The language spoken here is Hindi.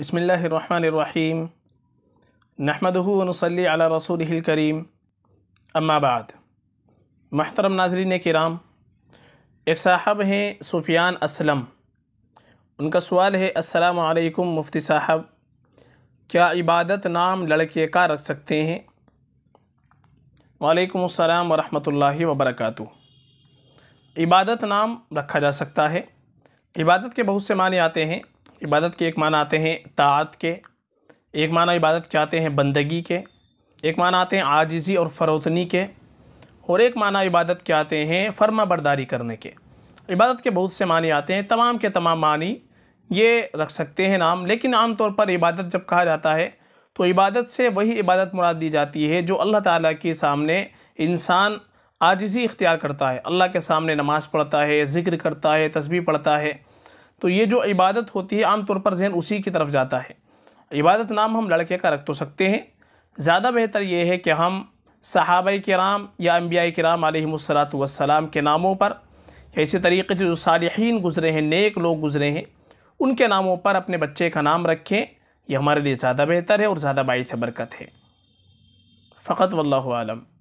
बसमीम नहमदूनसली अला रसूल करीम अम्माबाद महतरम नाजरीन कराम एक साहब हैं सुफियान असलम उनका सवाल है असलकम मुफ्ती साहब क्या इबादत नाम लड़के का रख सकते हैं वालेकुम अस्सलाम वरहमतुल्लाहि वबरकातु इबादत नाम रखा जा सकता है इबादत के बहुत से मानी आते हैं इबादत के एक माना आते हैं तात के एक माना इबादत के आते हैं बंदगी के एक माना आते हैं आजिज़ी और फ़रोतनी के और एक माना इबादत के आते हैं फर्मा बरदारी करने के इबादत के बहुत से मानी आते हैं तमाम के तमाम मानी ये रख सकते हैं नाम लेकिन आम तौर पर इबादत जब कहा जाता है तो इबादत से वही इबादत मुराद दी जाती है जो अल्लाह ताला के सामने इंसान आजिज़ी इख्तियार करता है अल्लाह के सामने नमाज़ पढ़ता है ज़िक्र करता है तस्वीर पढ़ता है तो ये जो इबादत होती है आमतौर पर जहन उसी की तरफ जाता है इबादत नाम हम लड़के का रख तो सकते हैं ज़्यादा बेहतर ये है कि हम सहाब कराम या अम्बिया कराम आलमसलात वसलाम के नामों पर या इसी तरीके से जो सालहीन गुज़रे हैं नेक लोग गुज़रे हैं उनके नामों पर अपने बच्चे का नाम रखें यह हमारे लिए ज़्यादा बेहतर है और ज़्यादा बायस बरकत है फ़कत वल्लम